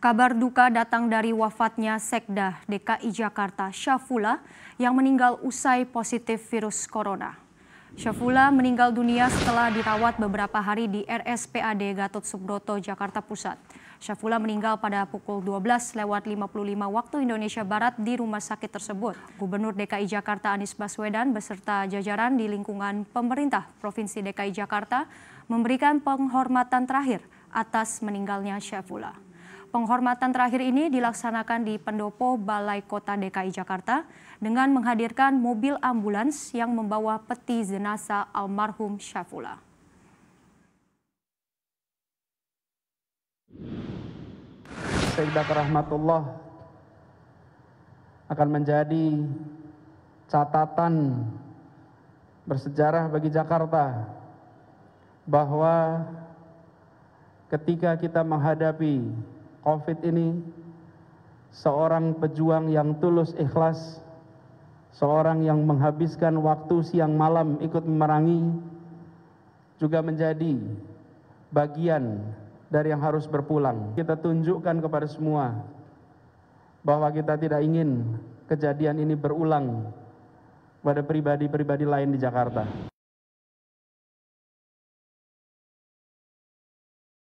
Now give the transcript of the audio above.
Kabar duka datang dari wafatnya Sekda DKI Jakarta Syafula yang meninggal usai positif virus corona. Syafula meninggal dunia setelah dirawat beberapa hari di RSPAD Gatot Subroto, Jakarta Pusat. Syafula meninggal pada pukul 12 lewat 55 waktu Indonesia Barat di rumah sakit tersebut. Gubernur DKI Jakarta Anies Baswedan beserta jajaran di lingkungan pemerintah Provinsi DKI Jakarta memberikan penghormatan terakhir atas meninggalnya Syafula. Penghormatan terakhir ini dilaksanakan di Pendopo Balai Kota DKI Jakarta dengan menghadirkan mobil ambulans yang membawa peti jenazah almarhum Syafullah. Sayyidah Rahmatullah akan menjadi catatan bersejarah bagi Jakarta bahwa ketika kita menghadapi COVID ini seorang pejuang yang tulus ikhlas, seorang yang menghabiskan waktu siang malam ikut memerangi, juga menjadi bagian dari yang harus berpulang. Kita tunjukkan kepada semua bahwa kita tidak ingin kejadian ini berulang pada pribadi-pribadi lain di Jakarta.